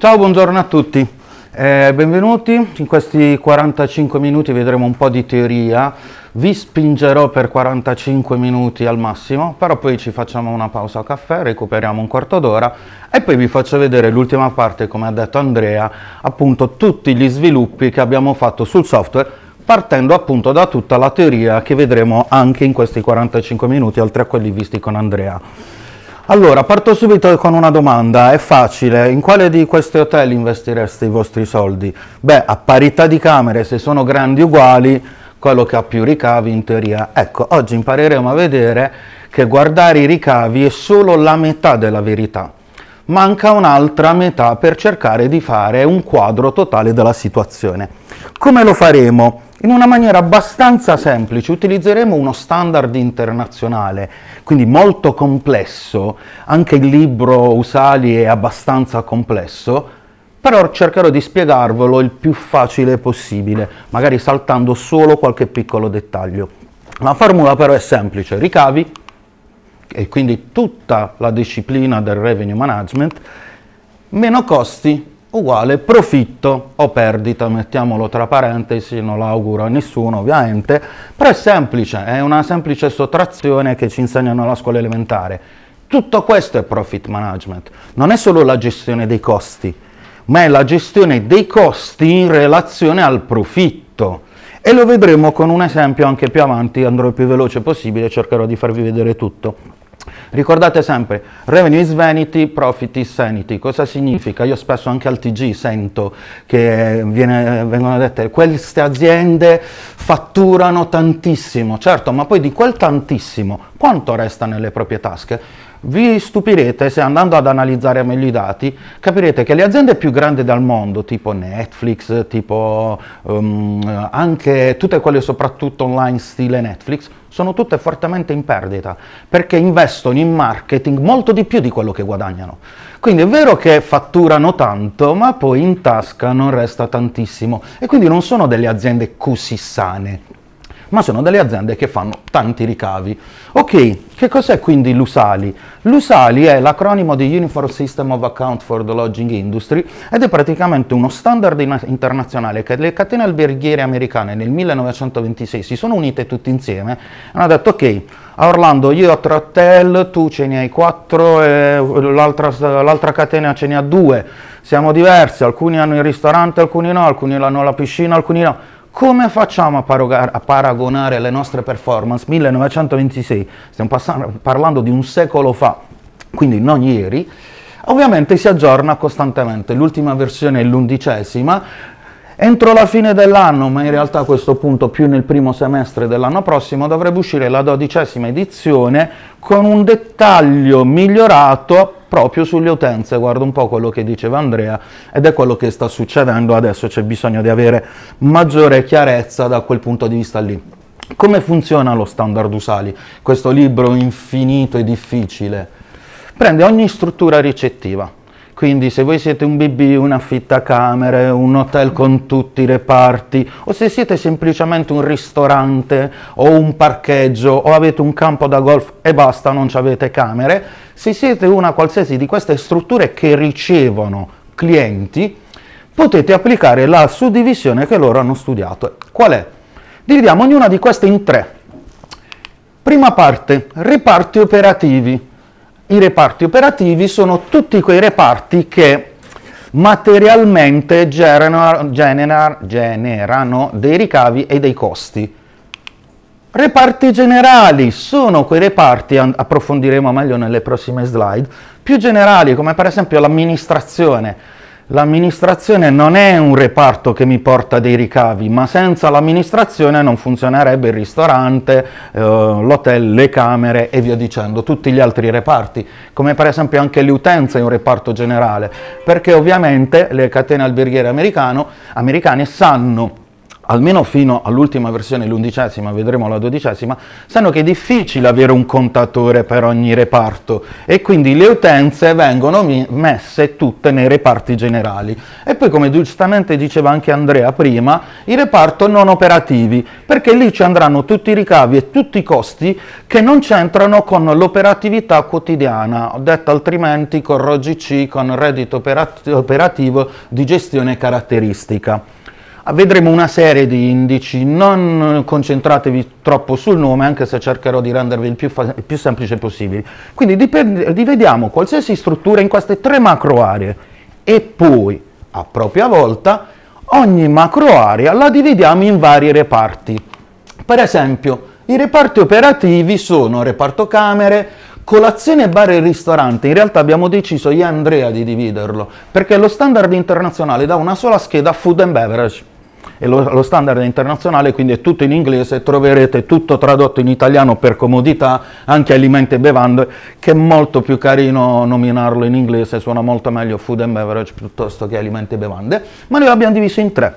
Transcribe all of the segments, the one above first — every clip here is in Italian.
Ciao, buongiorno a tutti. Eh, benvenuti, in questi 45 minuti vedremo un po' di teoria, vi spingerò per 45 minuti al massimo, però poi ci facciamo una pausa a caffè, recuperiamo un quarto d'ora e poi vi faccio vedere l'ultima parte, come ha detto Andrea, appunto tutti gli sviluppi che abbiamo fatto sul software partendo appunto da tutta la teoria che vedremo anche in questi 45 minuti, oltre a quelli visti con Andrea. Allora, parto subito con una domanda, è facile, in quale di questi hotel investireste i vostri soldi? Beh, a parità di camere, se sono grandi uguali, quello che ha più ricavi in teoria. Ecco, oggi impareremo a vedere che guardare i ricavi è solo la metà della verità manca un'altra metà per cercare di fare un quadro totale della situazione. Come lo faremo? In una maniera abbastanza semplice utilizzeremo uno standard internazionale, quindi molto complesso, anche il libro Usali è abbastanza complesso, però cercherò di spiegarvelo il più facile possibile, magari saltando solo qualche piccolo dettaglio. La formula però è semplice, ricavi e quindi tutta la disciplina del revenue management, meno costi uguale profitto o perdita, mettiamolo tra parentesi, non l'auguro a nessuno ovviamente, però è semplice, è una semplice sottrazione che ci insegnano alla scuola elementare. Tutto questo è profit management, non è solo la gestione dei costi, ma è la gestione dei costi in relazione al profitto. E lo vedremo con un esempio anche più avanti, andrò il più veloce possibile, cercherò di farvi vedere tutto. Ricordate sempre, revenue is vanity, profit is sanity. Cosa significa? Io spesso anche al TG sento che viene, vengono dette queste aziende fatturano tantissimo, certo, ma poi di quel tantissimo quanto resta nelle proprie tasche? Vi stupirete se andando ad analizzare meglio i dati capirete che le aziende più grandi del mondo, tipo Netflix, tipo um, anche tutte quelle soprattutto online stile Netflix, sono tutte fortemente in perdita perché investono in marketing molto di più di quello che guadagnano. Quindi è vero che fatturano tanto, ma poi in tasca non resta tantissimo e quindi non sono delle aziende così sane ma sono delle aziende che fanno tanti ricavi. Ok, che cos'è quindi l'USALI? L'USALI è l'acronimo di Uniform System of Account for the Lodging Industry ed è praticamente uno standard internazionale che le catene alberghiere americane nel 1926 si sono unite tutte insieme e hanno detto ok, a Orlando io ho tre hotel, tu ce ne hai quattro e l'altra, l'altra catena ce ne ha due, siamo diversi, alcuni hanno il ristorante, alcuni no, alcuni hanno la piscina, alcuni no come facciamo a, paragonare le nostre performance 1926, stiamo parlando di un secolo fa, quindi non ieri, ovviamente si aggiorna costantemente, l'ultima versione è l'undicesima, entro la fine dell'anno, ma in realtà a questo punto più nel primo semestre dell'anno prossimo, dovrebbe uscire la dodicesima edizione con un dettaglio migliorato proprio sulle utenze, guarda un po' quello che diceva Andrea ed è quello che sta succedendo adesso, c'è bisogno di avere maggiore chiarezza da quel punto di vista lì. Come funziona lo standard Usali? Questo libro infinito e difficile prende ogni struttura ricettiva quindi se voi siete un BB, un affittacamere, un hotel con tutti i reparti, o se siete semplicemente un ristorante o un parcheggio o avete un campo da golf e basta, non avete camere, se siete una qualsiasi di queste strutture che ricevono clienti, potete applicare la suddivisione che loro hanno studiato. Qual è? Dividiamo ognuna di queste in tre. Prima parte, reparti operativi i reparti operativi sono tutti quei reparti che materialmente generano, generano, generano dei ricavi e dei costi. Reparti generali sono quei reparti, approfondiremo meglio nelle prossime slide, più generali come per esempio l'amministrazione, L'amministrazione non è un reparto che mi porta dei ricavi, ma senza l'amministrazione non funzionerebbe il ristorante, eh, l'hotel, le camere e via dicendo, tutti gli altri reparti, come per esempio anche le utenze in un reparto generale, perché ovviamente le catene alberghiere americane sanno almeno fino all'ultima versione, l'undicesima, vedremo la dodicesima, sanno che è difficile avere un contatore per ogni reparto e quindi le utenze vengono messe tutte nei reparti generali. E poi, come giustamente diceva anche Andrea prima, i reparti non operativi, perché lì ci andranno tutti i ricavi e tutti i costi che non c'entrano con l'operatività quotidiana, detto altrimenti con ROGC, con reddito operativo di gestione caratteristica vedremo una serie di indici, non concentratevi troppo sul nome, anche se cercherò di rendervi il più, il più semplice possibile. Quindi rivediamo qualsiasi struttura in queste tre macro aree e poi, a propria volta, ogni macro area la dividiamo in vari reparti. Per esempio, i reparti operativi sono reparto camere, colazione, bar e ristorante, in realtà abbiamo deciso io e Andrea di dividerlo, perché lo standard internazionale dà una sola scheda food and beverage e lo, lo, standard internazionale, quindi è tutto in inglese, troverete tutto tradotto in italiano per comodità, anche alimenti e bevande, che è molto più carino nominarlo in inglese, suona molto meglio food and beverage piuttosto che alimenti e bevande, ma noi l'abbiamo diviso in tre.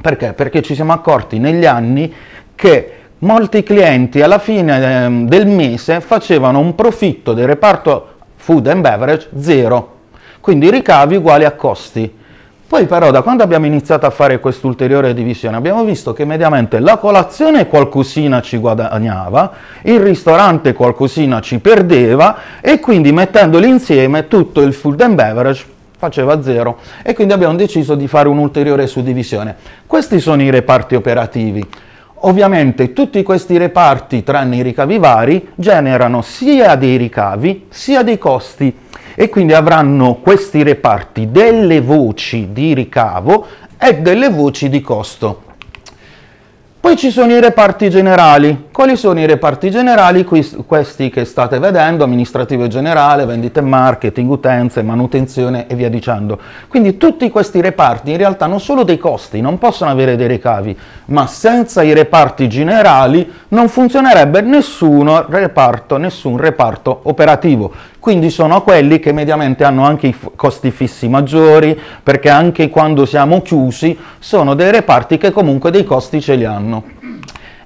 Perché? Perché ci siamo accorti negli anni che molti clienti alla fine ehm, del mese facevano un profitto del reparto food and beverage zero, quindi ricavi uguali a costi poi però da quando abbiamo iniziato a fare quest'ulteriore divisione abbiamo visto che mediamente la colazione qualcosina ci guadagnava, il ristorante qualcosina ci perdeva e quindi mettendoli insieme tutto il food and beverage faceva zero e quindi abbiamo deciso di fare un'ulteriore suddivisione. Questi sono i reparti operativi. Ovviamente tutti questi reparti, tranne i ricavi vari, generano sia dei ricavi sia dei costi e quindi avranno questi reparti delle voci di ricavo e delle voci di costo. Poi ci sono i reparti generali. Quali sono i reparti generali? Questi che state vedendo, amministrativo generale, vendite e marketing, utenze, manutenzione e via dicendo. Quindi tutti questi reparti in realtà hanno solo dei costi, non possono avere dei ricavi, ma senza i reparti generali non funzionerebbe nessun reparto, nessun reparto operativo quindi sono quelli che mediamente hanno anche i costi fissi maggiori, perché anche quando siamo chiusi sono dei reparti che comunque dei costi ce li hanno.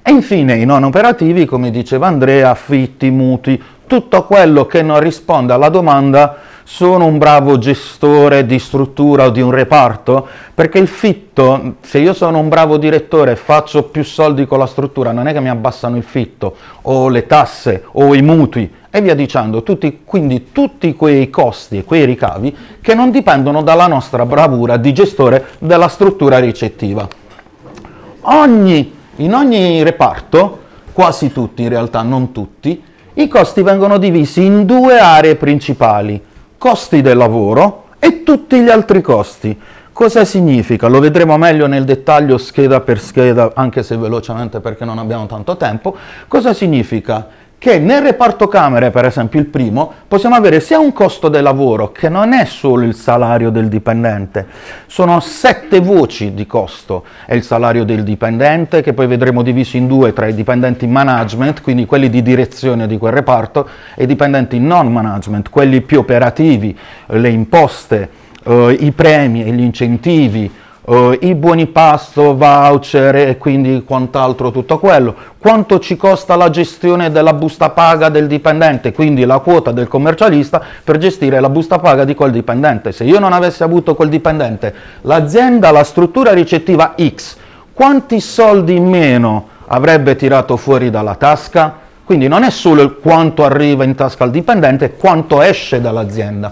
E infine i non operativi, come diceva Andrea, affitti, muti, tutto quello che non risponde alla domanda sono un bravo gestore di struttura o di un reparto? Perché il fitto, se io sono un bravo direttore e faccio più soldi con la struttura, non è che mi abbassano il fitto o le tasse o i mutui e via dicendo, tutti, quindi tutti quei costi e quei ricavi che non dipendono dalla nostra bravura di gestore della struttura ricettiva. Ogni, in ogni reparto, quasi tutti in realtà, non tutti, i costi vengono divisi in due aree principali, costi del lavoro e tutti gli altri costi. Cosa significa? Lo vedremo meglio nel dettaglio scheda per scheda, anche se velocemente perché non abbiamo tanto tempo. Cosa significa? che nel reparto camere, per esempio il primo, possiamo avere sia un costo del lavoro, che non è solo il salario del dipendente, sono sette voci di costo, è il salario del dipendente, che poi vedremo diviso in due tra i dipendenti management, quindi quelli di direzione di quel reparto, e i dipendenti non management, quelli più operativi, le imposte, eh, i premi e gli incentivi, eh, i buoni pasto, voucher e quindi quant'altro, tutto quello, quanto ci costa la gestione della busta paga del dipendente, quindi la quota del commercialista per gestire la busta paga di quel dipendente. Se io non avessi avuto quel dipendente, l'azienda, la struttura ricettiva X, quanti soldi in meno avrebbe tirato fuori dalla tasca? Quindi non è solo il quanto arriva in tasca al dipendente, quanto esce dall'azienda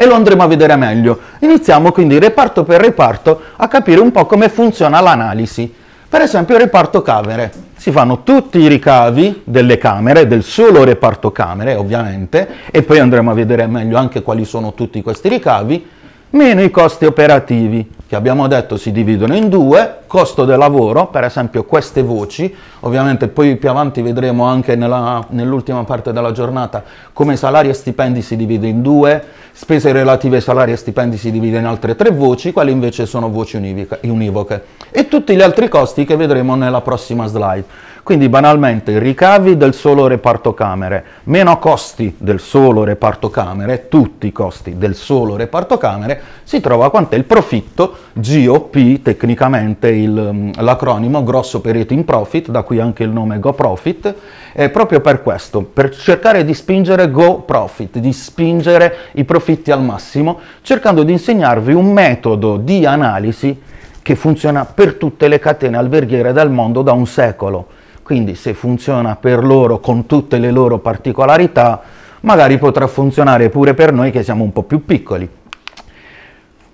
e lo andremo a vedere meglio. Iniziamo quindi reparto per reparto a capire un po' come funziona l'analisi. Per esempio il reparto camere. Si fanno tutti i ricavi delle camere, del solo reparto camere ovviamente, e poi andremo a vedere meglio anche quali sono tutti questi ricavi meno i costi operativi, che abbiamo detto si dividono in due, costo del lavoro, per esempio queste voci, ovviamente poi più avanti vedremo anche nella, nell'ultima parte della giornata come salari e stipendi si divide in due, spese relative ai salari e stipendi si divide in altre tre voci, quelle invece sono voci univoche, univoche. E tutti gli altri costi che vedremo nella prossima slide. Quindi banalmente ricavi del solo reparto camere, meno costi del solo reparto camere, tutti i costi del solo reparto camere, si trova quant'è il profitto, GOP tecnicamente il, mm, l'acronimo, grosso operating profit, da qui anche il nome Go Profit, è proprio per questo, per cercare di spingere Go Profit, di spingere i profitti al massimo, cercando di insegnarvi un metodo di analisi che funziona per tutte le catene alberghiere del mondo da un secolo quindi se funziona per loro con tutte le loro particolarità, magari potrà funzionare pure per noi che siamo un po' più piccoli.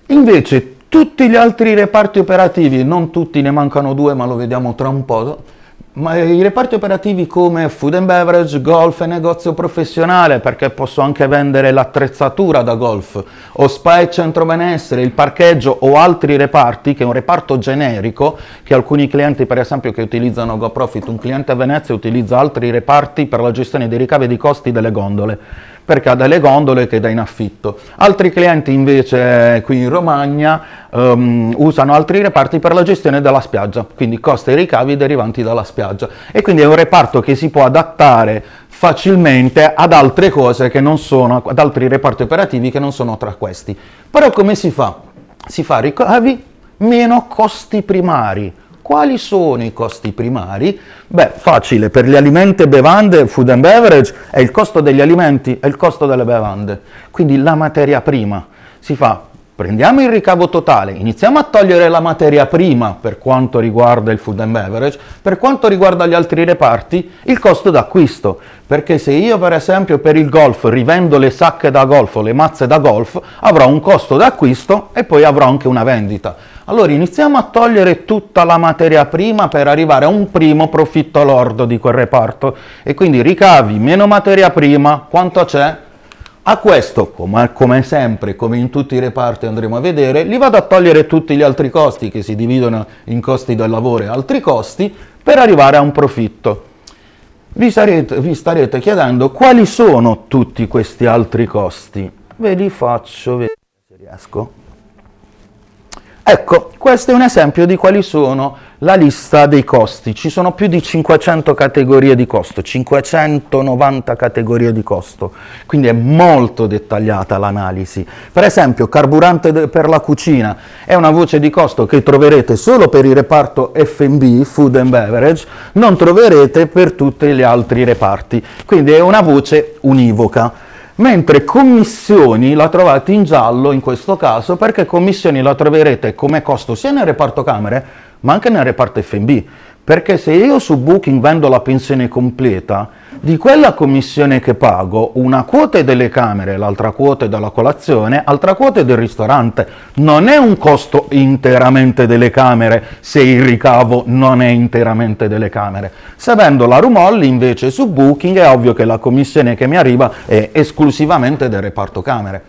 Invece tutti gli altri reparti operativi, non tutti, ne mancano due, ma lo vediamo tra un po', ma i reparti operativi come food and beverage, golf e negozio professionale, perché posso anche vendere l'attrezzatura da golf, o spa e centro benessere, il parcheggio o altri reparti, che è un reparto generico, che alcuni clienti per esempio che utilizzano GoProfit, un cliente a Venezia utilizza altri reparti per la gestione dei ricavi e dei costi delle gondole perché ha delle gondole che dà in affitto. Altri clienti invece eh, qui in Romagna um, usano altri reparti per la gestione della spiaggia, quindi costi e ricavi derivanti dalla spiaggia. E quindi è un reparto che si può adattare facilmente ad altre cose che non sono, ad altri reparti operativi che non sono tra questi. Però come si fa? Si fa ricavi meno costi primari quali sono i costi primari? Beh, facile, per gli alimenti e bevande, food and beverage, è il costo degli alimenti e il costo delle bevande. Quindi la materia prima si fa prendiamo il ricavo totale, iniziamo a togliere la materia prima per quanto riguarda il food and beverage, per quanto riguarda gli altri reparti, il costo d'acquisto, perché se io per esempio per il golf rivendo le sacche da golf o le mazze da golf, avrò un costo d'acquisto e poi avrò anche una vendita. Allora iniziamo a togliere tutta la materia prima per arrivare a un primo profitto lordo di quel reparto e quindi ricavi meno materia prima, quanto c'è? A questo, come, come, sempre, come in tutti i reparti andremo a vedere, li vado a togliere tutti gli altri costi che si dividono in costi del lavoro e altri costi per arrivare a un profitto. Vi, sarete, vi starete chiedendo quali sono tutti questi altri costi. Ve li faccio vedere se riesco. Ecco, questo è un esempio di quali sono la lista dei costi. Ci sono più di 500 categorie di costo, 590 categorie di costo, quindi è molto dettagliata l'analisi. Per esempio, carburante per la cucina è una voce di costo che troverete solo per il reparto F&B, Food and Beverage, non troverete per tutti gli altri reparti, quindi è una voce univoca mentre commissioni la trovate in giallo in questo caso perché commissioni la troverete come costo sia nel reparto camere ma anche nel reparto FB. Perché se io su Booking vendo la pensione completa, di quella commissione che pago, una quota è delle camere, l'altra quota è della colazione, l'altra quota è del ristorante. Non è un costo interamente delle camere se il ricavo non è interamente delle camere. Se vendo la Rumolli invece su Booking è ovvio che la commissione che mi arriva è esclusivamente del reparto camere.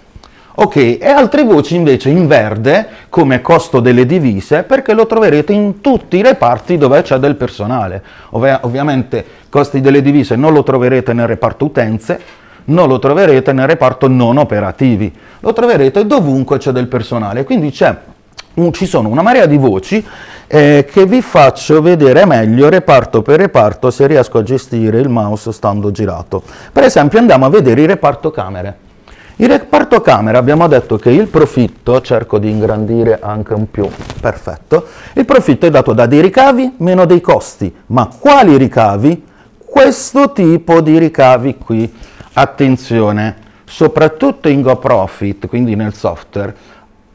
Ok, e altre voci invece in verde come costo delle divise perché lo troverete in tutti i reparti dove c'è del personale. Ov- ovviamente costi delle divise non lo troverete nel reparto utenze, non lo troverete nel reparto non operativi, lo troverete dovunque c'è del personale. Quindi un, ci sono una marea di voci eh, che vi faccio vedere meglio reparto per reparto se riesco a gestire il mouse stando girato. Per esempio andiamo a vedere il reparto camere. Il reparto camera abbiamo detto che il profitto, cerco di ingrandire anche un più, perfetto, il profitto è dato da dei ricavi meno dei costi, ma quali ricavi? Questo tipo di ricavi qui, attenzione, soprattutto in GoProfit, quindi nel software,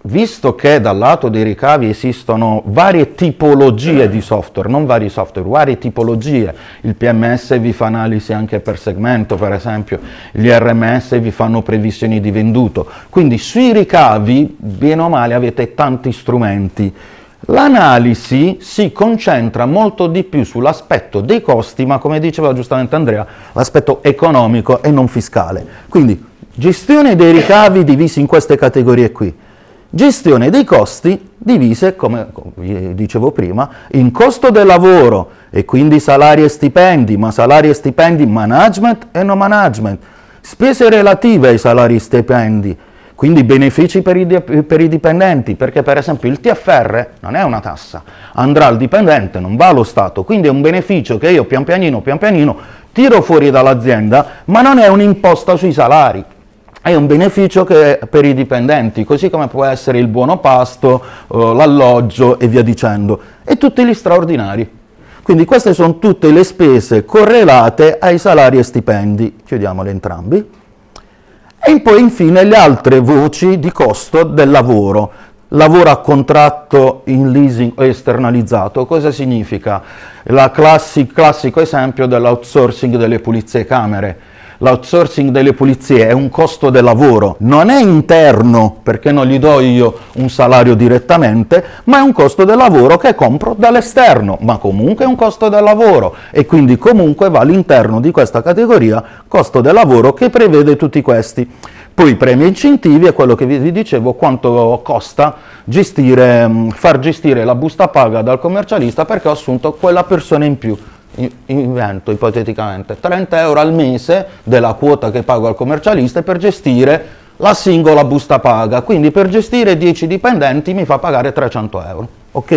visto che dal lato dei ricavi esistono varie tipologie di software, non vari software, varie tipologie, il PMS vi fa analisi anche per segmento, per esempio, gli RMS vi fanno previsioni di venduto, quindi sui ricavi, bene o male, avete tanti strumenti. L'analisi si concentra molto di più sull'aspetto dei costi, ma come diceva giustamente Andrea, l'aspetto economico e non fiscale. Quindi gestione dei ricavi divisi in queste categorie qui Gestione dei costi divise, come vi dicevo prima, in costo del lavoro e quindi salari e stipendi, ma salari e stipendi management e non management, spese relative ai salari e stipendi, quindi benefici per i, per i, dipendenti, perché per esempio il TFR non è una tassa, andrà al dipendente, non va allo Stato, quindi è un beneficio che io pian pianino, pian pianino tiro fuori dall'azienda, ma non è un'imposta sui salari è un beneficio che per i dipendenti, così come può essere il buono pasto, eh, l'alloggio e via dicendo, e tutti gli straordinari. Quindi queste sono tutte le spese correlate ai salari e stipendi, chiudiamole entrambi. E poi infine le altre voci di costo del lavoro. Lavoro a contratto in leasing o esternalizzato, cosa significa? Il classico esempio dell'outsourcing delle pulizie camere l'outsourcing delle pulizie è un costo del lavoro, non è interno perché non gli do io un salario direttamente, ma è un costo del lavoro che compro dall'esterno, ma comunque è un costo del lavoro e quindi comunque va all'interno di questa categoria costo del lavoro che prevede tutti questi. Poi premi e incentivi è quello che vi dicevo quanto costa gestire, far gestire la busta paga dal commercialista perché ho assunto quella persona in più invento ipoteticamente 30 euro al mese della quota che pago al commercialista per gestire la singola busta paga, quindi per gestire 10 dipendenti mi fa pagare 300 euro, ok?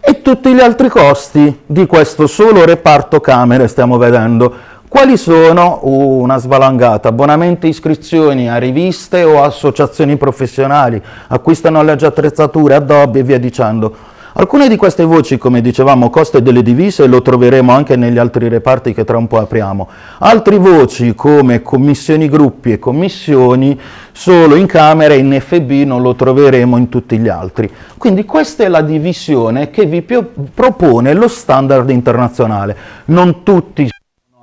E tutti gli altri costi di questo solo reparto camere stiamo vedendo. Quali sono? Uh, una svalangata, abbonamenti, iscrizioni a riviste o associazioni professionali, acquistano le attrezzature, addobbi e via dicendo Alcune di queste voci, come dicevamo, coste delle divise, lo troveremo anche negli altri reparti che tra un po' apriamo. Altre voci, come commissioni gruppi e commissioni, solo in Camera e in FB non lo troveremo in tutti gli altri. Quindi questa è la divisione che vi propone lo standard internazionale. Non tutti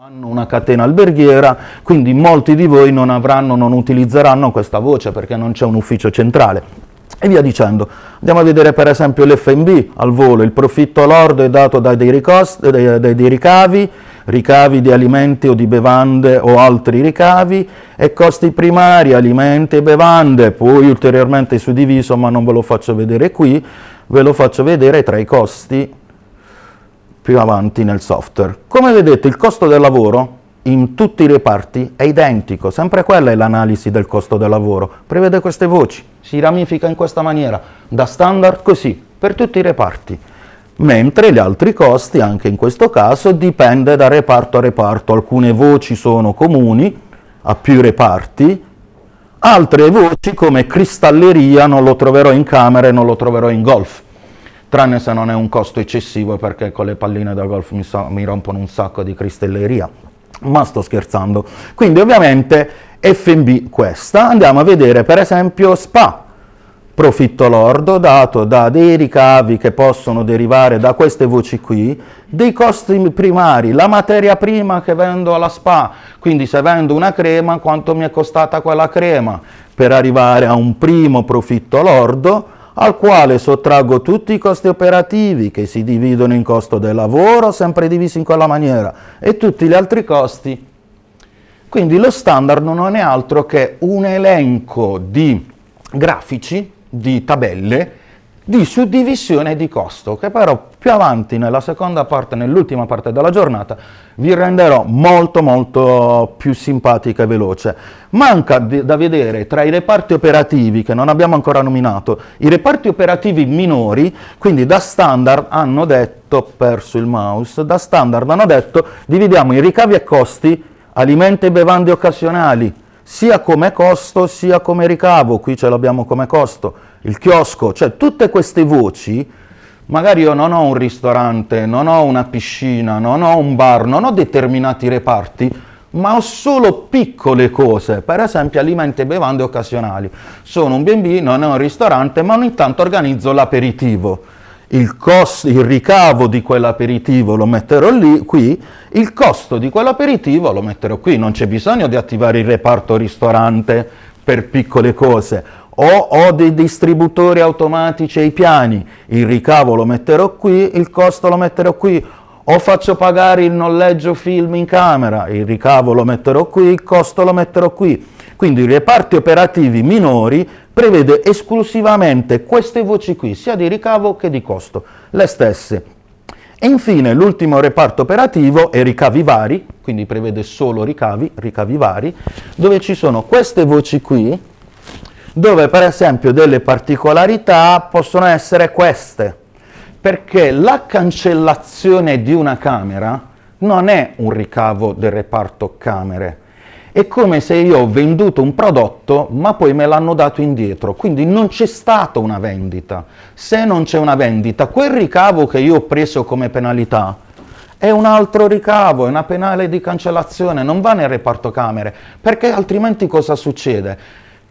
hanno una catena alberghiera, quindi molti di voi non avranno, non utilizzeranno questa voce perché non c'è un ufficio centrale. E via dicendo. Andiamo a vedere per esempio l'FNB al volo, il profitto lordo è dato dai dei, ricosti, dai, dai dei ricavi, ricavi di alimenti o di bevande o altri ricavi e costi primari, alimenti e bevande, poi ulteriormente suddiviso ma non ve lo faccio vedere qui, ve lo faccio vedere tra i costi più avanti nel software. Come vedete il costo del lavoro in tutti i reparti è identico, sempre quella è l'analisi del costo del lavoro, prevede queste voci si ramifica in questa maniera, da standard così, per tutti i reparti. Mentre gli altri costi, anche in questo caso, dipende da reparto a reparto. Alcune voci sono comuni a più reparti, altre voci come cristalleria non lo troverò in camera e non lo troverò in golf tranne se non è un costo eccessivo perché con le palline da golf mi, so, mi rompono un sacco di cristelleria ma sto scherzando quindi ovviamente FB questa, andiamo a vedere per esempio SPA, profitto lordo dato da dei ricavi che possono derivare da queste voci qui, dei costi primari, la materia prima che vendo alla SPA, quindi se vendo una crema quanto mi è costata quella crema per arrivare a un primo profitto lordo al quale sottraggo tutti i costi operativi che si dividono in costo del lavoro, sempre divisi in quella maniera, e tutti gli altri costi quindi lo standard non è altro che un elenco di grafici, di tabelle, di suddivisione di costo, che però più avanti nella seconda parte, nell'ultima parte della giornata, vi renderò molto molto più simpatica e veloce. Manca di, da vedere tra i reparti operativi, che non abbiamo ancora nominato, i reparti operativi minori, quindi da standard hanno detto, perso il mouse, da standard hanno detto dividiamo i ricavi e costi alimenti e bevande occasionali, sia come costo sia come ricavo, qui ce l'abbiamo come costo, il chiosco, cioè tutte queste voci, magari io non ho un ristorante, non ho una piscina, non ho un bar, non ho determinati reparti, ma ho solo piccole cose, per esempio alimenti e bevande occasionali. Sono un B&B, non è un ristorante, ma ogni tanto organizzo l'aperitivo il, costo, il ricavo di quell'aperitivo lo metterò lì, qui, il costo di quell'aperitivo lo metterò qui, non c'è bisogno di attivare il reparto ristorante per piccole cose, o ho dei distributori automatici ai piani, il ricavo lo metterò qui, il costo lo metterò qui, o faccio pagare il noleggio film in camera, il ricavo lo metterò qui, il costo lo metterò qui. Quindi i reparti operativi minori prevede esclusivamente queste voci qui, sia di ricavo che di costo, le stesse. E infine l'ultimo reparto operativo è ricavi vari, quindi prevede solo ricavi, ricavi vari, dove ci sono queste voci qui, dove per esempio delle particolarità possono essere queste, perché la cancellazione di una camera non è un ricavo del reparto camere, è come se io ho venduto un prodotto ma poi me l'hanno dato indietro, quindi non c'è stata una vendita. Se non c'è una vendita, quel ricavo che io ho preso come penalità è un altro ricavo, è una penale di cancellazione, non va nel reparto camere, perché altrimenti cosa succede?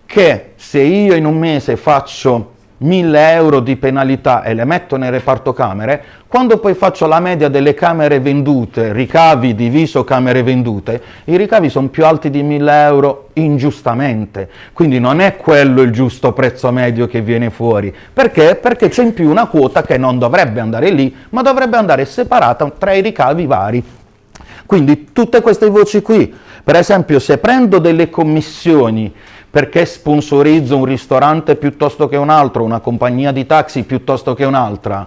Che se io in un mese faccio 1000 euro di penalità e le metto nel reparto camere, quando poi faccio la media delle camere vendute, ricavi diviso camere vendute, i ricavi sono più alti di 1000 euro ingiustamente. Quindi non è quello il giusto prezzo medio che viene fuori. Perché? Perché c'è in più una quota che non dovrebbe andare lì, ma dovrebbe andare separata tra i ricavi vari. Quindi tutte queste voci qui, per esempio se prendo delle commissioni perché sponsorizzo un ristorante piuttosto che un altro, una compagnia di taxi piuttosto che un'altra?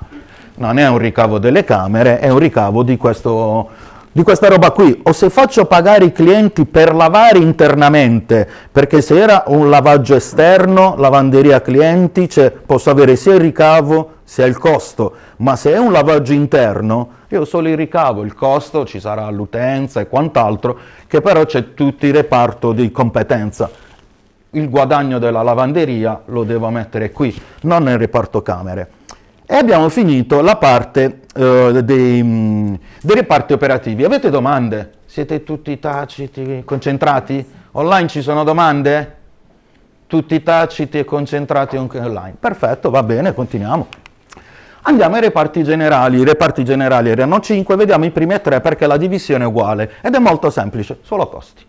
Non è un ricavo delle camere, è un ricavo di, questo, di questa roba qui. O se faccio pagare i clienti per lavare internamente, perché se era un lavaggio esterno, lavanderia clienti, cioè posso avere sia il ricavo sia il costo, ma se è un lavaggio interno, io ho solo il ricavo, il costo ci sarà l'utenza e quant'altro, che però c'è tutto il reparto di competenza il guadagno della lavanderia lo devo mettere qui, non nel reparto camere. E abbiamo finito la parte eh, dei, mm, dei reparti operativi. Avete domande? Siete tutti taciti, concentrati? Online ci sono domande? Tutti taciti e concentrati anche online. Perfetto, va bene, continuiamo. Andiamo ai reparti generali, i reparti generali erano 5, vediamo i primi tre perché la divisione è uguale ed è molto semplice, solo costi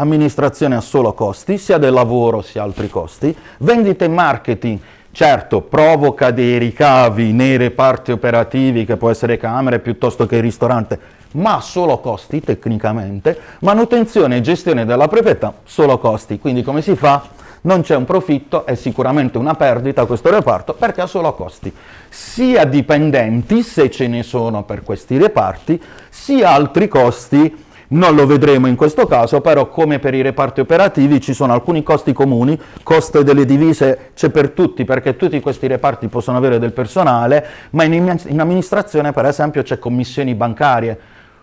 amministrazione ha solo costi, sia del lavoro sia altri costi, vendite e marketing certo provoca dei ricavi nei reparti operativi che può essere camere piuttosto che ristorante, ma solo costi tecnicamente, manutenzione e gestione della proprietà solo costi, quindi come si fa? Non c'è un profitto, è sicuramente una perdita questo reparto perché ha solo costi, sia dipendenti se ce ne sono per questi reparti, sia altri costi non lo vedremo in questo caso, però come per i reparti operativi ci sono alcuni costi comuni, costo delle divise c'è per tutti, perché tutti questi reparti possono avere del personale, ma in, in amministrazione per esempio c'è commissioni bancarie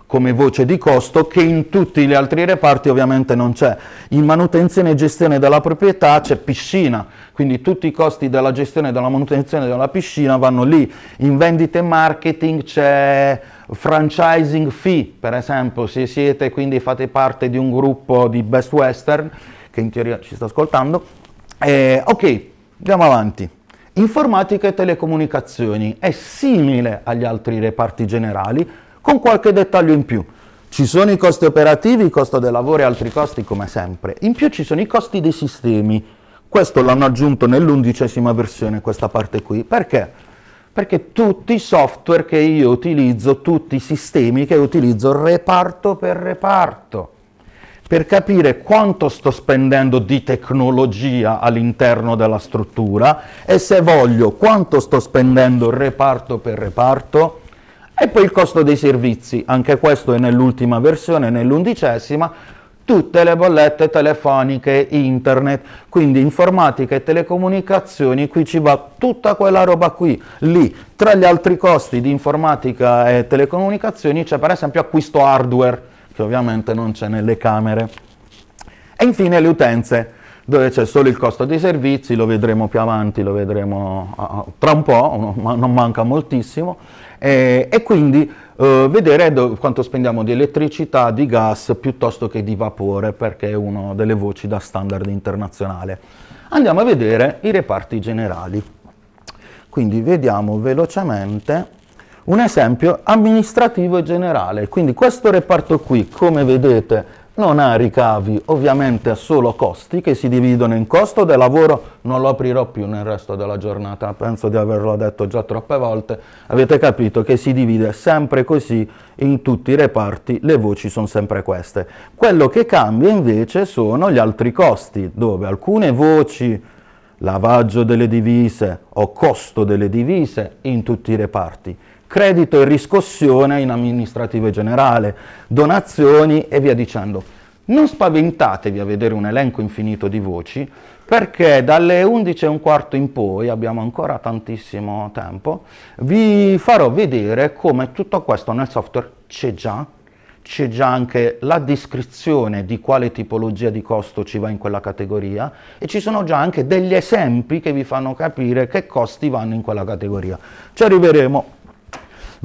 come voce di costo che in tutti gli altri reparti ovviamente non c'è. In manutenzione e gestione della proprietà c'è piscina, quindi tutti i costi della gestione e della manutenzione della piscina vanno lì. In vendita e marketing c'è franchising fee, per esempio, se siete quindi fate parte di un gruppo di Best Western, che in teoria ci sta ascoltando, eh, ok, andiamo avanti. Informatica e telecomunicazioni è simile agli altri reparti generali, con qualche dettaglio in più. Ci sono i costi operativi, il costo del lavoro e altri costi come sempre. In più ci sono i costi dei sistemi. Questo l'hanno aggiunto nell'undicesima versione, questa parte qui. Perché? perché tutti i software che io utilizzo, tutti i sistemi che utilizzo reparto per reparto, per capire quanto sto spendendo di tecnologia all'interno della struttura e se voglio quanto sto spendendo reparto per reparto. E poi il costo dei servizi, anche questo è nell'ultima versione, nell'undicesima, tutte le bollette telefoniche, internet, quindi informatica e telecomunicazioni, qui ci va tutta quella roba qui, lì. Tra gli altri costi di informatica e telecomunicazioni c'è per esempio acquisto hardware, che ovviamente non c'è nelle camere. E infine le utenze, dove c'è solo il costo dei servizi, lo vedremo più avanti, lo vedremo ah, ah, tra un po', ma non manca moltissimo, e, e quindi Uh, vedere do, quanto spendiamo di elettricità, di gas piuttosto che di vapore, perché è una delle voci da standard internazionale. Andiamo a vedere i reparti generali. Quindi vediamo velocemente un esempio amministrativo e generale. Quindi questo reparto qui, come vedete, non ha ricavi, ovviamente ha solo costi che si dividono in costo del lavoro, non lo aprirò più nel resto della giornata, penso di averlo detto già troppe volte, avete capito che si divide sempre così in tutti i reparti, le voci sono sempre queste. Quello che cambia invece sono gli altri costi, dove alcune voci, lavaggio delle divise o costo delle divise in tutti i reparti, credito e riscossione in amministrativo generale, donazioni e via dicendo. Non spaventatevi a vedere un elenco infinito di voci, perché dalle 11 e un quarto in poi, abbiamo ancora tantissimo tempo, vi farò vedere come tutto questo nel software c'è già, c'è già anche la descrizione di quale tipologia di costo ci va in quella categoria e ci sono già anche degli esempi che vi fanno capire che costi vanno in quella categoria. Ci arriveremo.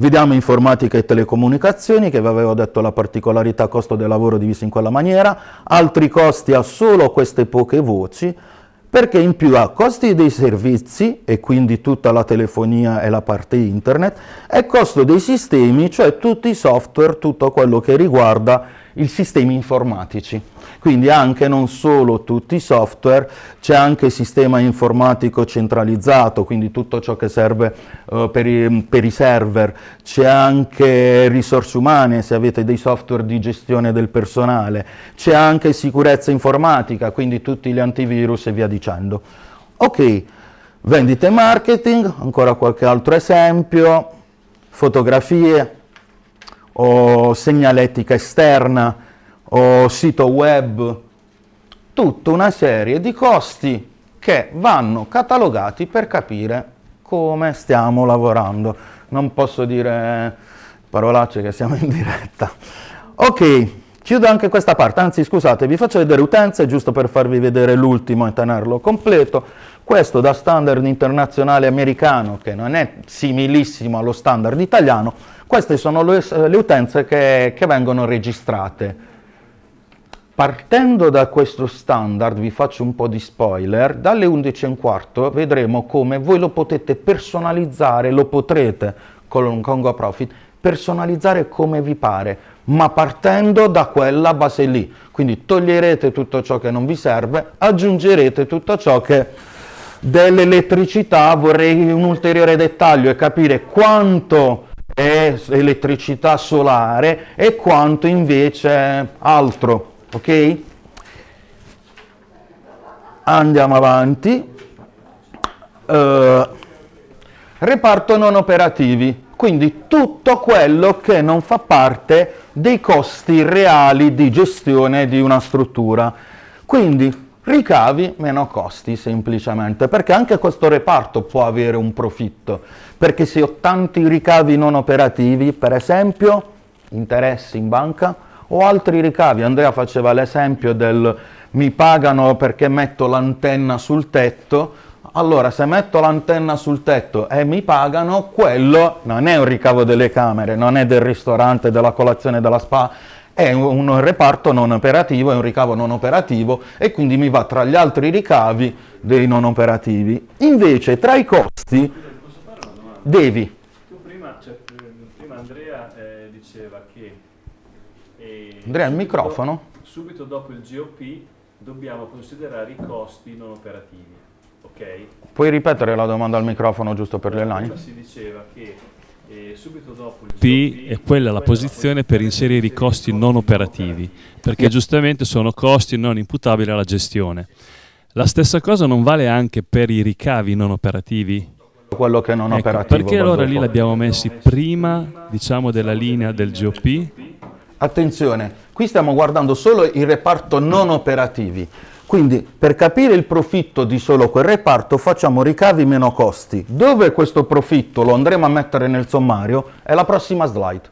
Vediamo informatica e telecomunicazioni, che vi avevo detto la particolarità costo del lavoro diviso in quella maniera, altri costi ha solo queste poche voci, perché in più ha costi dei servizi, e quindi tutta la telefonia e la parte internet, e costo dei sistemi, cioè tutti i software, tutto quello che riguarda i sistemi informatici. Quindi anche non solo tutti i software, c'è anche il sistema informatico centralizzato, quindi tutto ciò che serve uh, per, i, per, i, server, c'è anche risorse umane se avete dei software di gestione del personale, c'è anche sicurezza informatica, quindi tutti gli antivirus e via dicendo. Ok, vendite e marketing, ancora qualche altro esempio, fotografie o segnaletica esterna, o sito web, tutta una serie di costi che vanno catalogati per capire come stiamo lavorando. Non posso dire eh, parolacce che siamo in diretta. Ok, chiudo anche questa parte, anzi scusate, vi faccio vedere utenze giusto per farvi vedere l'ultimo e tenerlo completo. Questo da standard internazionale americano, che non è similissimo allo standard italiano, queste sono le, eh, le utenze che, che vengono registrate Partendo da questo standard, vi faccio un po' di spoiler, dalle 11.15 vedremo come voi lo potete personalizzare, lo potrete con un Congo Profit personalizzare come vi pare, ma partendo da quella base lì. Quindi toglierete tutto ciò che non vi serve, aggiungerete tutto ciò che dell'elettricità vorrei un ulteriore dettaglio e capire quanto è elettricità solare e quanto invece altro ok? Andiamo avanti. Uh, reparto non operativi, quindi tutto quello che non fa parte dei costi reali di gestione di una struttura. Quindi ricavi meno costi semplicemente, perché anche questo reparto può avere un profitto, perché se ho tanti ricavi non operativi, per esempio interessi in banca, o altri ricavi. Andrea faceva l'esempio del mi pagano perché metto l'antenna sul tetto. Allora, se metto l'antenna sul tetto e mi pagano, quello non è un ricavo delle camere, non è del ristorante, della colazione, della spa, è un reparto non operativo, è un ricavo non operativo e quindi mi va tra gli altri ricavi dei non operativi. Invece, tra i costi, devi Andrea, il microfono. Subito dopo il GOP dobbiamo considerare i costi non operativi, ok? Puoi ripetere la domanda al microfono giusto per le line? Si diceva che eh, subito dopo il P è quella la posizione per inserire i costi non operativi, perché giustamente sono costi non imputabili alla gestione. La stessa cosa non vale anche per i ricavi non operativi? quello che non ecco, operativo. Perché allora lì l'abbiamo messi prima, diciamo, della linea del GOP Attenzione, qui stiamo guardando solo il reparto non operativi. Quindi per capire il profitto di solo quel reparto facciamo ricavi meno costi. Dove questo profitto lo andremo a mettere nel sommario è la prossima slide.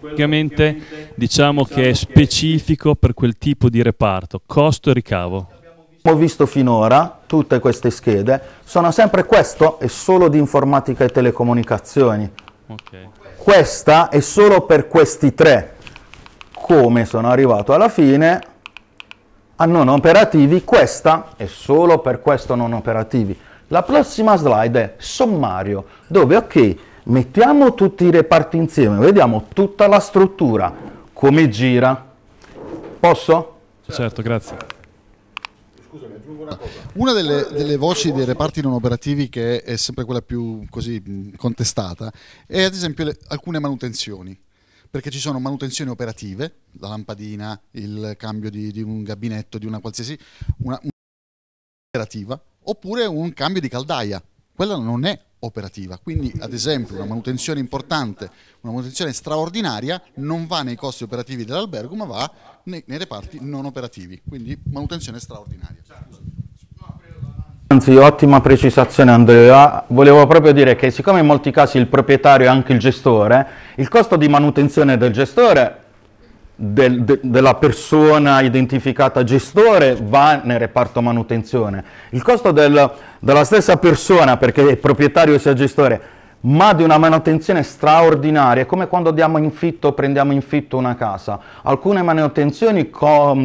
Praticamente diciamo, diciamo che è specifico per quel tipo di reparto, costo e ricavo. Ho visto finora tutte queste schede, sono sempre questo e solo di informatica e telecomunicazioni. Okay questa è solo per questi tre. Come sono arrivato alla fine a non operativi, questa è solo per questo non operativi. La prossima slide è sommario, dove ok, mettiamo tutti i reparti insieme, vediamo tutta la struttura, come gira. Posso? Certo, grazie. Una delle, delle, voci dei reparti non operativi che è sempre quella più così contestata è ad esempio le, alcune manutenzioni perché ci sono manutenzioni operative, la lampadina, il cambio di, di un gabinetto, di una qualsiasi una, una operativa, oppure un cambio di caldaia. Quella non è operativa. Quindi ad esempio una manutenzione importante, una manutenzione straordinaria non va nei costi operativi dell'albergo ma va nei, nei, reparti non operativi, quindi manutenzione straordinaria. Anzi, ottima precisazione Andrea, volevo proprio dire che siccome in molti casi il proprietario è anche il gestore, il costo di manutenzione del gestore del, de, della persona identificata gestore va nel reparto manutenzione. Il costo del, della stessa persona, perché è proprietario sia gestore, ma di una manutenzione straordinaria, come quando diamo in fitto, prendiamo in fitto una casa. Alcune manutenzioni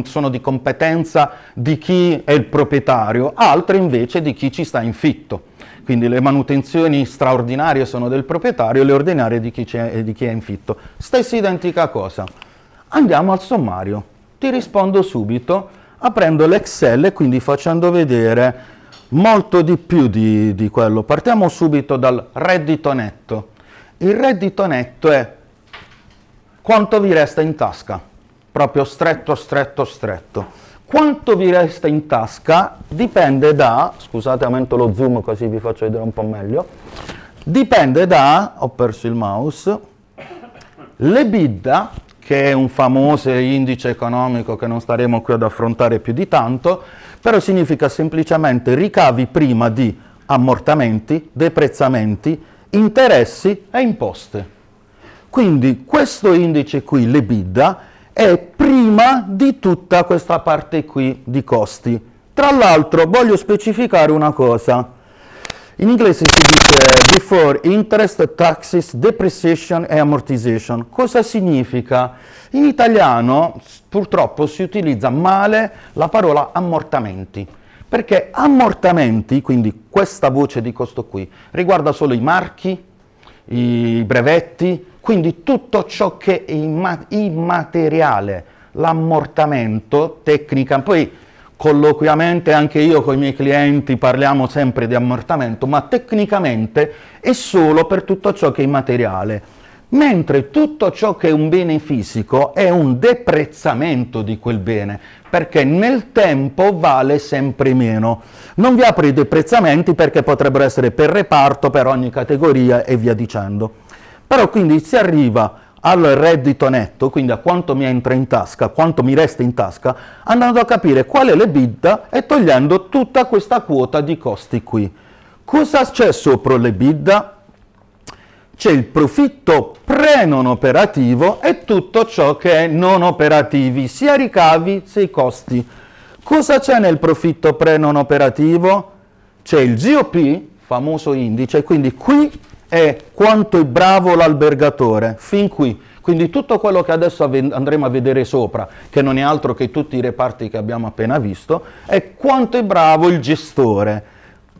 sono di competenza di chi è il proprietario, altre invece di chi ci sta in fitto. Quindi le manutenzioni straordinarie sono del proprietario, le ordinarie di chi, è, di chi è in fitto. Stessa identica cosa. Andiamo al sommario. Ti rispondo subito aprendo l'Excel e quindi facendo vedere molto di più di, di quello. Partiamo subito dal reddito netto. Il reddito netto è quanto vi resta in tasca, proprio stretto, stretto, stretto. Quanto vi resta in tasca dipende da, scusate aumento lo zoom così vi faccio vedere un po' meglio, dipende da, ho perso il mouse, le bidda che è un famoso indice economico che non staremo qui ad affrontare più di tanto, però significa semplicemente ricavi prima di ammortamenti, deprezzamenti, interessi e imposte. Quindi questo indice qui, l'EBIDDA, è prima di tutta questa parte qui di costi. Tra l'altro voglio specificare una cosa, in inglese si dice before interest, taxes, depreciation e amortization. Cosa significa? In italiano purtroppo si utilizza male la parola ammortamenti, perché ammortamenti, quindi questa voce di costo qui, riguarda solo i marchi, i brevetti, quindi tutto ciò che è immateriale, l'ammortamento tecnica. Poi colloquiamente anche io con i miei clienti parliamo sempre di ammortamento, ma tecnicamente è solo per tutto ciò che è immateriale. Mentre tutto ciò che è un bene fisico è un deprezzamento di quel bene, perché nel tempo vale sempre meno. Non vi apro i deprezzamenti perché potrebbero essere per reparto, per ogni categoria e via dicendo. Però quindi si arriva al reddito netto, quindi a quanto mi entra in tasca, quanto mi resta in tasca, andando a capire qual è l'EBITDA e togliendo tutta questa quota di costi qui. Cosa c'è sopra l'EBITDA? C'è il profitto pre-non operativo e tutto ciò che è non operativi, sia ricavi sia i costi. Cosa c'è nel profitto pre-non operativo? C'è il GOP, famoso indice, quindi qui è quanto è bravo l'albergatore, fin qui. Quindi tutto quello che adesso andremo a vedere sopra, che non è altro che tutti i reparti che abbiamo appena visto, è quanto è bravo il gestore.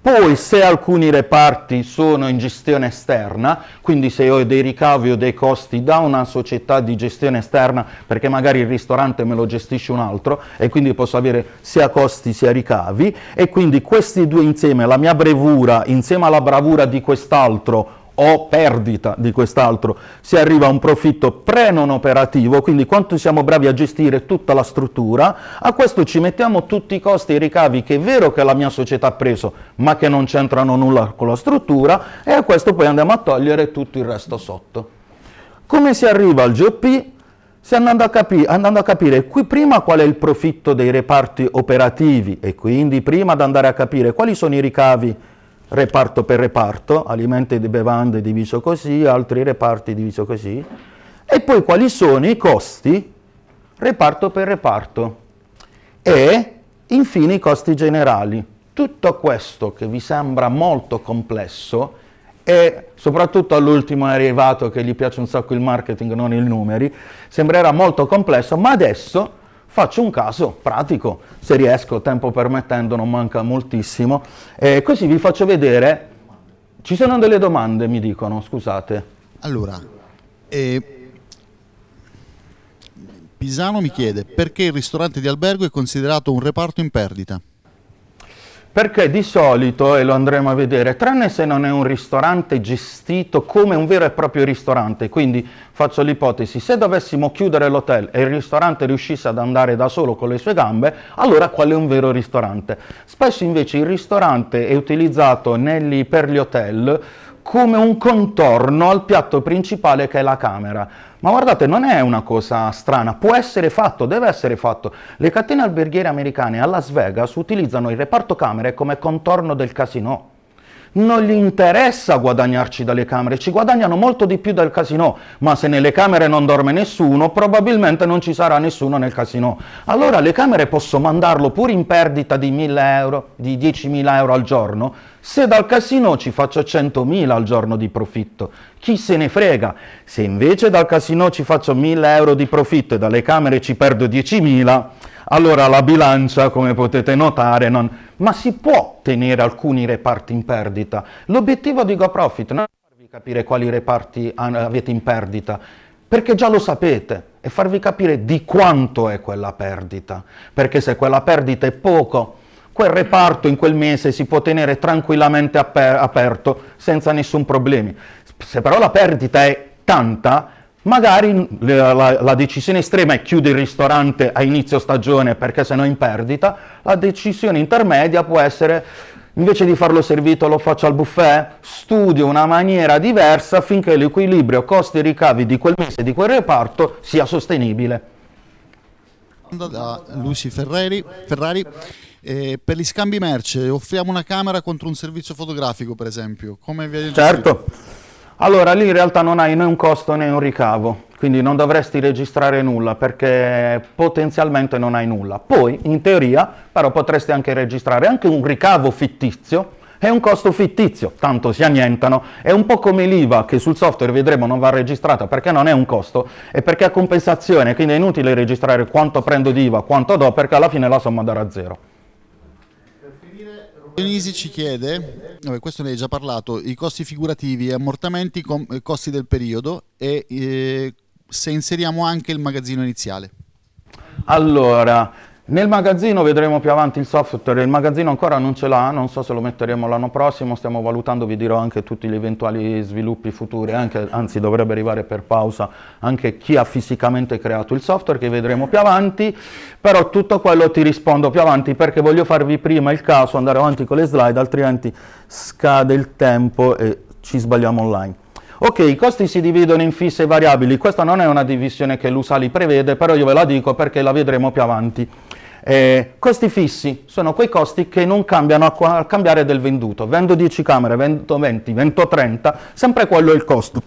Poi se alcuni reparti sono in gestione esterna, quindi se ho dei ricavi o dei costi da una società di gestione esterna, perché magari il ristorante me lo gestisce un altro e quindi posso avere sia costi sia ricavi, e quindi questi due insieme, la mia brevura insieme alla bravura di quest'altro o perdita di quest'altro, si arriva a un profitto pre-non operativo, quindi quanto siamo bravi a gestire tutta la struttura, a questo ci mettiamo tutti i costi e i ricavi che è vero che la mia società ha preso, ma che non c'entrano nulla con la struttura, e a questo poi andiamo a togliere tutto il resto sotto. Come si arriva al GOP? Se andando a, capire, andando a, capire qui prima qual è il profitto dei reparti operativi e quindi prima ad andare a capire quali sono i ricavi reparto per reparto, alimenti e bevande diviso così, altri reparti diviso così, e poi quali sono i costi reparto per reparto e infine i costi generali. Tutto questo che vi sembra molto complesso e soprattutto all'ultimo arrivato che gli piace un sacco il marketing, non i numeri, sembrerà molto complesso, ma adesso Faccio un caso pratico, se riesco, tempo permettendo, non manca moltissimo, eh, così vi faccio vedere. Ci sono delle domande, mi dicono, scusate. Allora, eh... Pisano mi chiede perché il ristorante di albergo è considerato un reparto in perdita. Perché di solito, e lo andremo a vedere, tranne se non è un ristorante gestito come un vero e proprio ristorante, quindi faccio l'ipotesi, se dovessimo chiudere l'hotel e il ristorante riuscisse ad andare da solo con le sue gambe, allora qual è un vero ristorante. Spesso invece il ristorante è utilizzato negli, per gli hotel come un contorno al piatto principale che è la camera. Ma guardate, non è una cosa strana, può essere fatto, deve essere fatto. Le catene alberghiere americane a Las Vegas utilizzano il reparto camere come contorno del casino. Non gli interessa guadagnarci dalle camere, ci guadagnano molto di più dal casino, ma se nelle camere non dorme nessuno, probabilmente non ci sarà nessuno nel casino. Allora le camere posso mandarlo pur in perdita di 1000 euro, di 10.000 euro al giorno, se dal casino ci faccio 100.000 al giorno di profitto, chi se ne frega? Se invece dal casino ci faccio 1.000 euro di profitto e dalle camere ci perdo 10.000, allora la bilancia, come potete notare, non... Ma si può tenere alcuni reparti in perdita. L'obiettivo di GoProfit non è farvi capire quali reparti avete in perdita, perché già lo sapete, è farvi capire di quanto è quella perdita. Perché se quella perdita è poco, quel reparto in quel mese si può tenere tranquillamente aper- aperto senza nessun problema. Se però la perdita è tanta, magari la, la, la, decisione estrema è chiudere il ristorante a inizio stagione perché sennò è in perdita, la decisione intermedia può essere invece di farlo servito lo faccio al buffet, studio una maniera diversa affinché l'equilibrio costi-ricavi di quel mese, di quel reparto sia sostenibile. Da Luci Ferrari. Ferrari. Eh, per gli scambi merce offriamo una camera contro un servizio fotografico, per esempio. Come vi certo. Allora, lì in realtà non hai né un costo né un ricavo, quindi non dovresti registrare nulla perché potenzialmente non hai nulla. Poi, in teoria, però potresti anche registrare anche un ricavo fittizio è un costo fittizio, tanto si annientano, è un po' come l'IVA che sul software vedremo non va registrata perché non è un costo e perché è compensazione, quindi è inutile registrare quanto prendo di IVA, quanto do, perché alla fine la somma darà zero. Dionisi ci chiede, questo ne hai già parlato, i costi figurativi e ammortamenti, i eh, costi del periodo e eh, se inseriamo anche il magazzino iniziale. Allora, nel magazzino vedremo più avanti il software, il magazzino ancora non ce l'ha, non so se lo metteremo l'anno prossimo, stiamo valutando, vi dirò anche tutti gli eventuali sviluppi futuri, anche, anzi dovrebbe arrivare per pausa anche chi ha fisicamente creato il software che vedremo più avanti, però tutto quello ti rispondo più avanti perché voglio farvi prima il caso, andare avanti con le slide, altrimenti scade il tempo e ci sbagliamo online. Ok, i costi si dividono in fisse e variabili, questa non è una divisione che l'Usali prevede, però io ve la dico perché la vedremo più avanti. Eh, costi fissi sono quei costi che non cambiano al cambiare del venduto. Vendo 10 camere, vendo 20, vendo 30, sempre quello è il costo.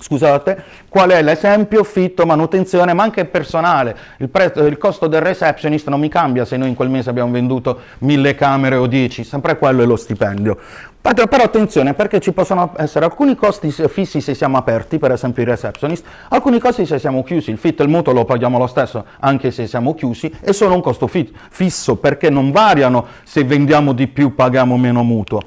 Scusate, qual è l'esempio? Fitto, manutenzione, ma anche personale. Il, prezzo, il costo del receptionist non mi cambia se noi in quel mese abbiamo venduto 1000 camere o 10, sempre quello è lo stipendio. Però attenzione perché ci possono essere alcuni costi fissi se siamo aperti, per esempio i receptionist, alcuni costi se siamo chiusi, il fit e il mutuo lo paghiamo lo stesso anche se siamo chiusi e sono un costo fit, fisso perché non variano se vendiamo di più paghiamo meno mutuo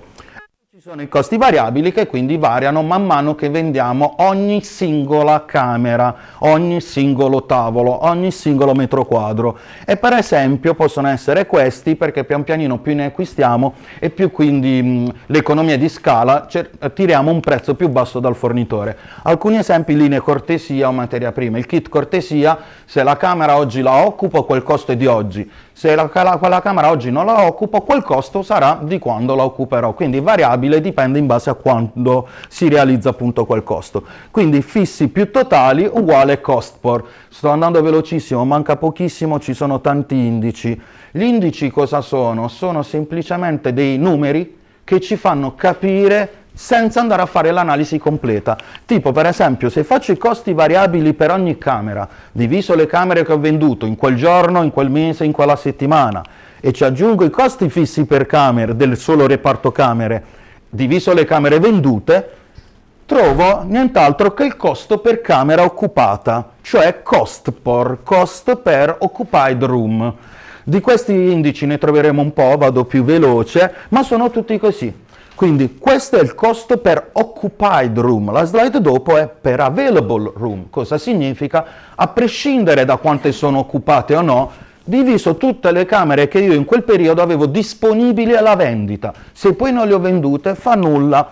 sono i costi variabili che quindi variano man mano che vendiamo ogni singola camera, ogni singolo tavolo, ogni singolo metro quadro. E per esempio possono essere questi perché pian pianino più ne acquistiamo e più quindi l'economia di scala tiriamo un prezzo più basso dal fornitore. Alcuni esempi linee cortesia o materia prima. Il kit cortesia, se la camera oggi la occupo, quel costo è di oggi. Se la, la, la camera oggi non la occupo, quel costo sarà di quando la occuperò. Quindi variabile dipende in base a quando si realizza appunto quel costo. Quindi fissi più totali uguale cost por. Sto andando velocissimo, manca pochissimo, ci sono tanti indici. Gli indici cosa sono? Sono semplicemente dei numeri che ci fanno capire senza andare a fare l'analisi completa. Tipo per esempio se faccio i costi variabili per ogni camera, diviso le camere che ho venduto in quel giorno, in quel mese, in quella settimana e ci aggiungo i costi fissi per camera del solo reparto camere diviso le camere vendute, trovo nient'altro che il costo per camera occupata, cioè cost per, cost per occupied room. Di questi indici ne troveremo un po', vado più veloce, ma sono tutti così. Quindi questo è il costo per occupied room, la slide dopo è per available room, cosa significa? A prescindere da quante sono occupate o no, diviso tutte le camere che io in quel periodo avevo disponibili alla vendita. Se poi non le ho vendute, fa nulla.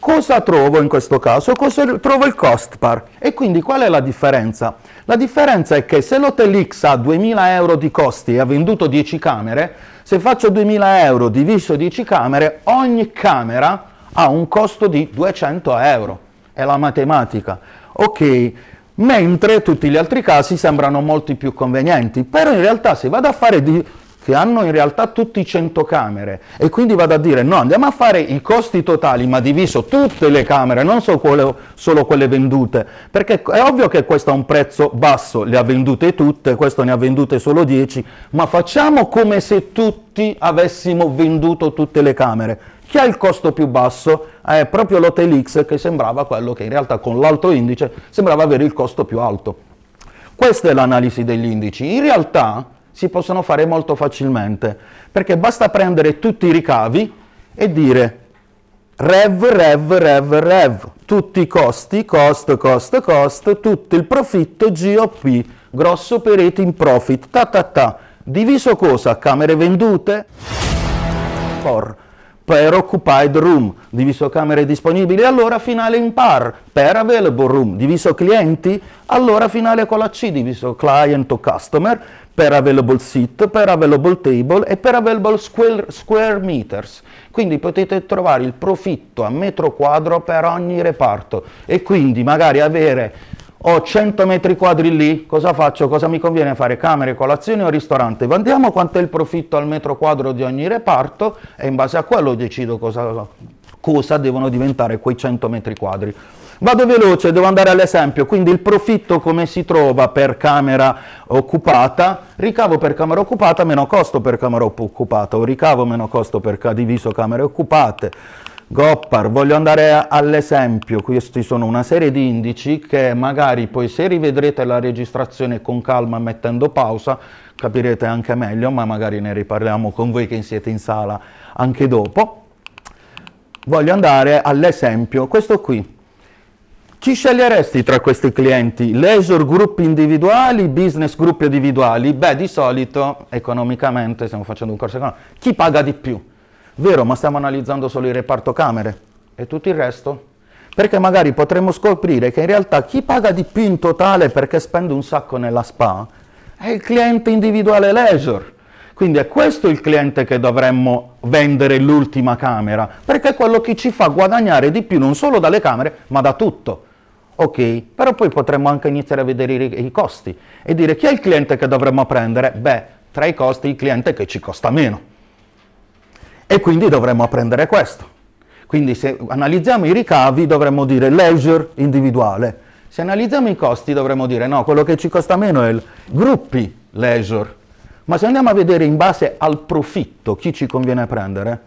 Cosa trovo in questo caso? Cosa trovo il cost par. E quindi qual è la differenza? La differenza è che se l'hotel X ha 2000 euro di costi e ha venduto 10 camere, se faccio 2000 euro diviso 10 camere, ogni camera ha un costo di 200 euro. È la matematica. Ok, mentre tutti gli altri casi sembrano molti più convenienti, però in realtà se vado a fare di, che hanno in realtà tutti 100 camere e quindi vado a dire no, andiamo a fare i costi totali ma diviso tutte le camere, non solo quelle, solo quelle vendute, perché è ovvio che questo ha un prezzo basso, le ha vendute tutte, questo ne ha vendute solo 10, ma facciamo come se tutti avessimo venduto tutte le camere chi ha il costo più basso? È proprio l'Hotel X che sembrava quello che in realtà con l'alto indice sembrava avere il costo più alto. Questa è l'analisi degli indici. In realtà si possono fare molto facilmente perché basta prendere tutti i ricavi e dire rev, rev, rev, rev, tutti i costi, cost, cost, cost, tutto il profitto GOP, grosso per operating profit, ta ta ta, diviso cosa? Camere vendute? Por per occupied room, diviso camere disponibili, allora finale in par, per available room, diviso clienti, allora finale con la C, diviso client o customer, per available seat, per available table e per available square, square meters. Quindi potete trovare il profitto a metro quadro per ogni reparto e quindi magari avere ho 100 metri quadri lì, cosa faccio? Cosa mi conviene fare? Camere, colazione o ristorante? Vandiamo quanto è il profitto al metro quadro di ogni reparto e in base a quello decido cosa, cosa devono diventare quei 100 metri quadri. Vado veloce, devo andare all'esempio, quindi il profitto come si trova per camera occupata? Ricavo per camera occupata meno costo per camera occupata, o ricavo meno costo per diviso camere occupate. Goppar, voglio andare all'esempio, questi sono una serie di indici che magari poi se rivedrete la registrazione con calma mettendo pausa capirete anche meglio, ma magari ne riparliamo con voi che siete in sala anche dopo. Voglio andare all'esempio, questo qui. Chi sceglieresti tra questi clienti? Leisure group individuali, business group individuali? Beh, di solito, economicamente, stiamo facendo un corso economico, chi paga di più? Vero, ma stiamo analizzando solo il reparto camere e tutto il resto? Perché magari potremmo scoprire che in realtà chi paga di più in totale perché spende un sacco nella spa è il cliente individuale leisure. Quindi è questo il cliente che dovremmo vendere l'ultima camera, perché è quello che ci fa guadagnare di più non solo dalle camere, ma da tutto. Ok, però poi potremmo anche iniziare a vedere i, i costi e dire chi è il cliente che dovremmo prendere? Beh, tra i costi il cliente che ci costa meno. E quindi dovremmo apprendere questo. Quindi se analizziamo i ricavi dovremmo dire leisure individuale. Se analizziamo i costi dovremmo dire no, quello che ci costa meno è il gruppi leisure. Ma se andiamo a vedere in base al profitto chi ci conviene prendere,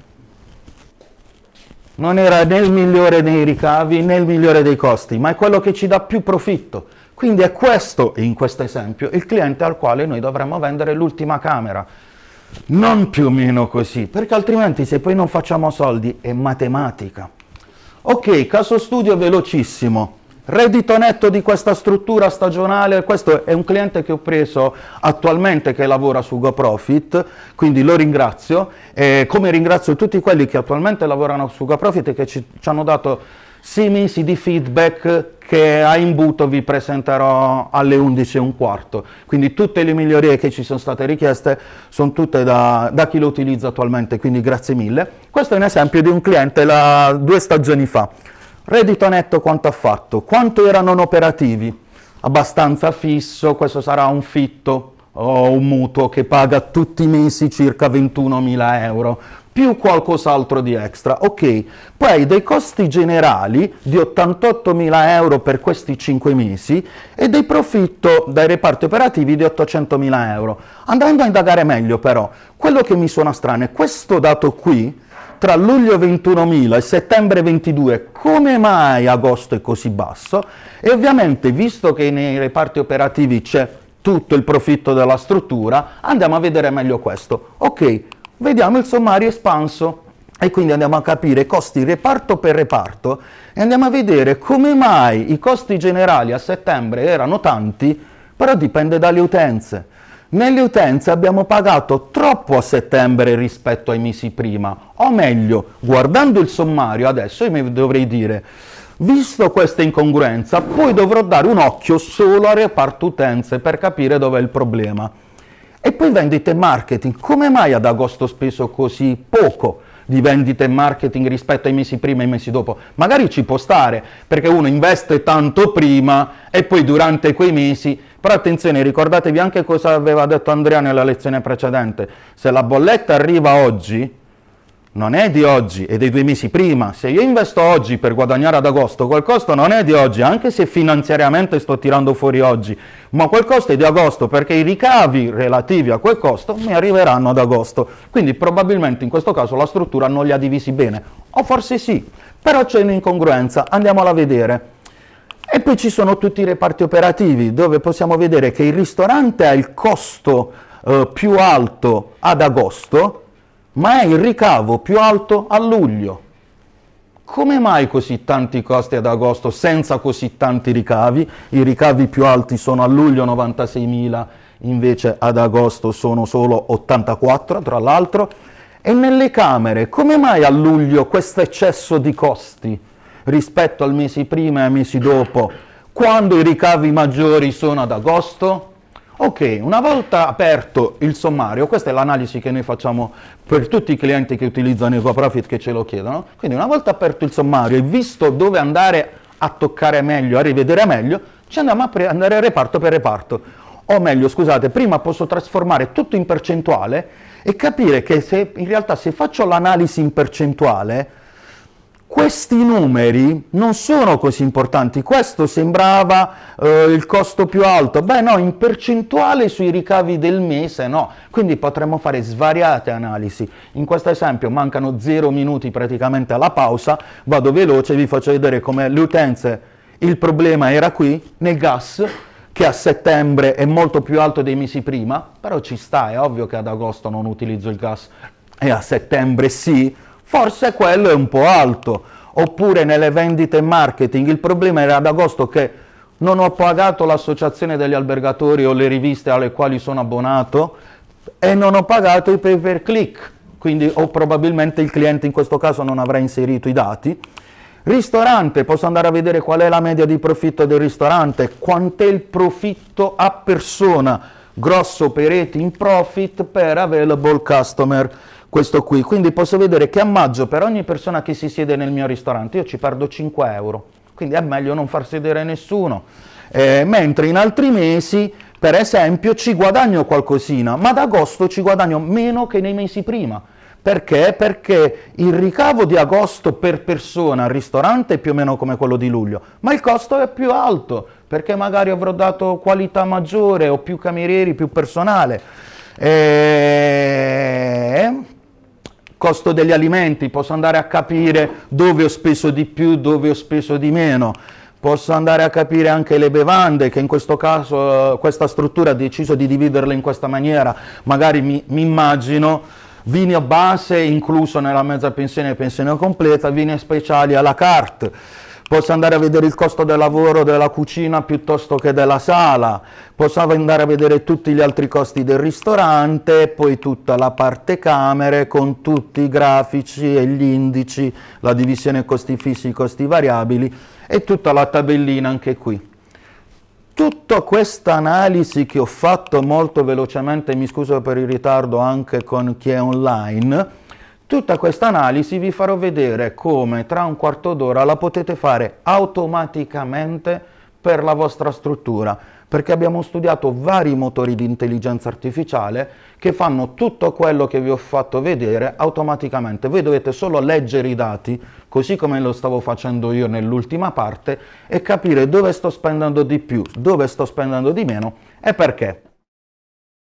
non era né il migliore dei ricavi né il migliore dei costi, ma è quello che ci dà più profitto. Quindi è questo, in questo esempio, il cliente al quale noi dovremmo vendere l'ultima camera. Non più o meno così, perché altrimenti se poi non facciamo soldi è matematica. Ok, caso studio velocissimo. Reddito netto di questa struttura stagionale, questo è un cliente che ho preso attualmente che lavora su GoProfit, quindi lo ringrazio, eh, come ringrazio tutti quelli che attualmente lavorano su GoProfit e che ci, ci hanno dato 6 mesi di feedback che a imbuto vi presenterò alle 11 e un quarto. Quindi tutte le migliorie che ci sono state richieste sono tutte da, da, chi lo utilizza attualmente, quindi grazie mille. Questo è un esempio di un cliente la, due stagioni fa. Reddito netto quanto ha fatto? Quanto erano operativi? Abbastanza fisso, questo sarà un fitto o un mutuo che paga tutti i mesi circa 21.000 euro più qualcos'altro di extra, ok? Poi dei costi generali di 88.000 euro per questi 5 mesi e dei profitto dai reparti operativi di 800.000 euro. Andando a indagare meglio però, quello che mi suona strano è questo dato qui, tra luglio 21.000 e settembre 22, come mai agosto è così basso? E ovviamente, visto che nei reparti operativi c'è tutto il profitto della struttura, andiamo a vedere meglio questo. Ok, vediamo il sommario espanso e quindi andiamo a capire costi reparto per reparto e andiamo a vedere come mai i costi generali a settembre erano tanti, però dipende dalle utenze. Nelle utenze abbiamo pagato troppo a settembre rispetto ai mesi prima, o meglio, guardando il sommario adesso io mi dovrei dire, visto questa incongruenza, poi dovrò dare un occhio solo al reparto utenze per capire dov'è il problema. E poi vendite e marketing. Come mai ad agosto ho speso così poco? di vendita e marketing rispetto ai mesi prima e ai mesi dopo. Magari ci può stare, perché uno investe tanto prima e poi durante quei mesi. Però attenzione, ricordatevi anche cosa aveva detto Andrea nella lezione precedente. Se la bolletta arriva oggi, non è di oggi, è dei due mesi prima. Se io investo oggi per guadagnare ad agosto, quel costo non è di oggi, anche se finanziariamente sto tirando fuori oggi, ma quel costo è di agosto perché i ricavi relativi a quel costo mi arriveranno ad agosto. Quindi probabilmente in questo caso la struttura non li ha divisi bene, o forse sì, però c'è un'incongruenza, andiamola a vedere. E poi ci sono tutti i reparti operativi dove possiamo vedere che il ristorante ha il costo eh, più alto ad agosto, ma è il ricavo più alto a luglio. Come mai così tanti costi ad agosto senza così tanti ricavi? I ricavi più alti sono a luglio 96.000, invece ad agosto sono solo 84, tra l'altro. E nelle Camere, come mai a luglio questo eccesso di costi rispetto al mese prima e ai mesi dopo, quando i ricavi maggiori sono ad agosto? Ok, una volta aperto il sommario, questa è l'analisi che noi facciamo per tutti i clienti che utilizzano EvaProfit che ce lo chiedono, quindi una volta aperto il sommario e visto dove andare a toccare meglio, a rivedere meglio, ci andiamo a andare reparto per reparto. O meglio, scusate, prima posso trasformare tutto in percentuale e capire che se, in realtà se faccio l'analisi in percentuale, questi numeri non sono così importanti, questo sembrava eh, il costo più alto, beh no, in percentuale sui ricavi del mese no, quindi potremmo fare svariate analisi, in questo esempio mancano 0 minuti praticamente alla pausa, vado veloce, vi faccio vedere come le utenze, il problema era qui, nel gas, che a settembre è molto più alto dei mesi prima, però ci sta, è ovvio che ad agosto non utilizzo il gas e a settembre sì, forse quello è un po' alto. Oppure nelle vendite e marketing, il problema era ad agosto che non ho pagato l'associazione degli albergatori o le riviste alle quali sono abbonato e non ho pagato i pay per click, quindi o probabilmente il cliente in questo caso non avrà inserito i dati. Ristorante, posso andare a vedere qual è la media di profitto del ristorante, quant'è il profitto a persona, grosso per rating profit per available customer questo qui. Quindi posso vedere che a maggio per ogni persona che si siede nel mio ristorante io ci perdo 5 euro, quindi è meglio non far sedere nessuno. Eh, mentre in altri mesi, per esempio, ci guadagno qualcosina, ma ad agosto ci guadagno meno che nei mesi prima. Perché? Perché il ricavo di agosto per persona al ristorante è più o meno come quello di luglio, ma il costo è più alto, perché magari avrò dato qualità maggiore, o più camerieri, più personale. E... Eh, costo degli alimenti, posso andare a capire dove ho speso di più, dove ho speso di meno. Posso andare a capire anche le bevande, che in questo caso eh, questa struttura ha deciso di dividerle in questa maniera. Magari mi, mi immagino vini a base incluso nella mezza pensione e pensione completa, vini speciali alla carte posso andare a vedere il costo del lavoro della cucina piuttosto che della sala, posso andare a vedere tutti gli altri costi del ristorante, poi tutta la parte camere con tutti i grafici e gli indici, la divisione costi fissi, costi variabili e tutta la tabellina anche qui. Tutta questa analisi che ho fatto molto velocemente, mi scuso per il ritardo anche con chi è online, Tutta questa analisi vi farò vedere come tra un quarto d'ora la potete fare automaticamente per la vostra struttura, perché abbiamo studiato vari motori di intelligenza artificiale che fanno tutto quello che vi ho fatto vedere automaticamente. Voi dovete solo leggere i dati, così come lo stavo facendo io nell'ultima parte, e capire dove sto spendendo di più, dove sto spendendo di meno e perché.